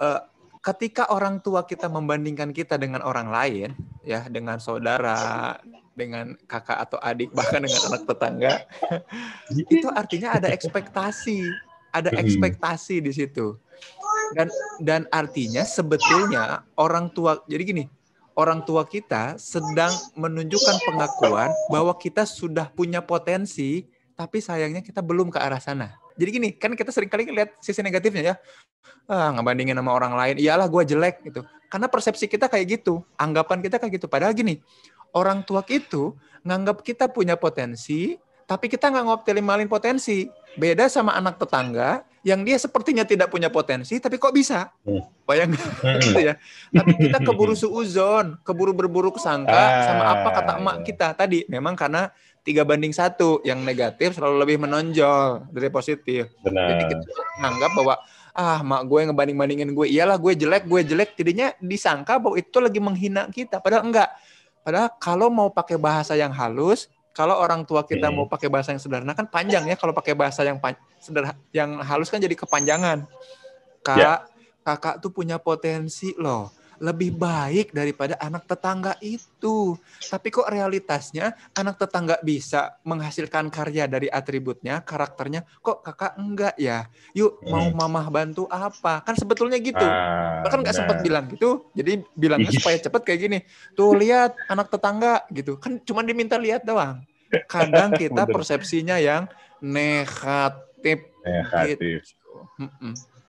uh, ketika orang tua kita membandingkan kita dengan orang lain, ya, dengan saudara, dengan kakak atau adik, bahkan dengan anak tetangga, itu artinya ada ekspektasi, ada hmm. ekspektasi di situ. Dan dan artinya sebetulnya orang tua, jadi gini, orang tua kita sedang menunjukkan pengakuan bahwa kita sudah punya potensi tapi sayangnya kita belum ke arah sana. Jadi gini, kan kita sering kali lihat sisi negatifnya ya. Ah, nggak bandingin sama orang lain. Iyalah gue jelek gitu. Karena persepsi kita kayak gitu, anggapan kita kayak gitu. Padahal gini, orang tua itu nganggap kita punya potensi, tapi kita nggak ngoptimalin potensi. Beda sama anak tetangga yang dia sepertinya tidak punya potensi tapi kok bisa hmm. bayangkan hmm. gitu ya tapi kita keburu suuzon keburu berburuk sangka ah. sama apa kata emak kita tadi memang karena tiga banding satu yang negatif selalu lebih menonjol dari positif Benar. jadi kita menganggap bahwa ah mak gue ngebanding bandingin gue iyalah gue jelek gue jelek jadinya disangka bahwa itu lagi menghina kita padahal enggak padahal kalau mau pakai bahasa yang halus kalau orang tua kita hmm. mau pakai bahasa yang sederhana kan panjang ya kalau pakai bahasa yang sederhana yang halus kan jadi kepanjangan ya. kak yeah. kakak tuh punya potensi loh lebih baik daripada anak tetangga itu. Tapi kok realitasnya anak tetangga bisa menghasilkan karya dari atributnya, karakternya, kok kakak enggak ya? Yuk hmm. mau mamah bantu apa? Kan sebetulnya gitu. Ah, Bahkan nggak sempat bilang gitu, jadi bilangnya supaya cepat kayak gini. Tuh lihat anak tetangga gitu. Kan cuma diminta lihat doang. Kadang kita persepsinya yang negatif. Negatif. Gitu. Mm -mm.